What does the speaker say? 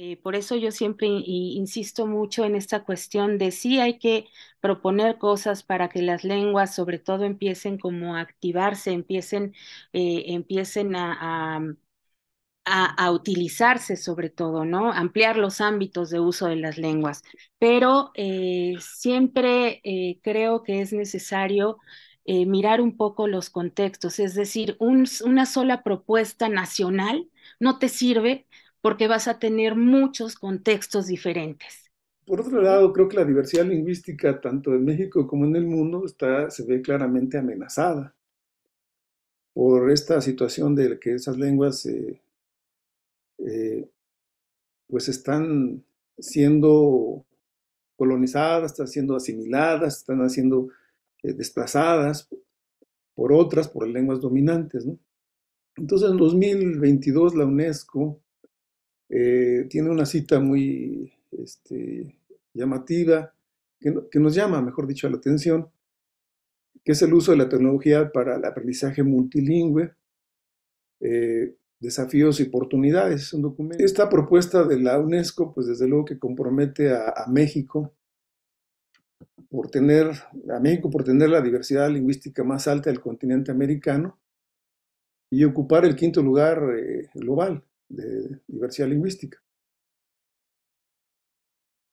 Eh, por eso yo siempre insisto mucho en esta cuestión de sí hay que proponer cosas para que las lenguas sobre todo empiecen como a activarse, empiecen, eh, empiecen a, a, utilizarse sobre todo, ¿no? Ampliar los ámbitos de uso de las lenguas. Pero eh, siempre creo que es necesario mirar un poco los contextos, es decir, una sola propuesta nacional no te sirve porque vas a tener muchos contextos diferentes. Por otro lado, creo que la diversidad lingüística, tanto en México como en el mundo, está, se ve claramente amenazada por esta situación de que esas lenguas eh, eh, pues están siendo colonizadas, están siendo asimiladas, están siendo eh, desplazadas por otras, por lenguas dominantes. Entonces, en 2022, la UNESCO eh, tiene una cita muy este, llamativa, que, nos llama, mejor dicho, a la atención, que es el uso de la tecnología para el aprendizaje multilingüe, eh, desafíos y oportunidades. Esta propuesta de la UNESCO, pues desde luego que compromete a, México por tener a México por tener la diversidad lingüística más alta del continente americano y ocupar el quinto lugar eh, global de diversidad lingüística.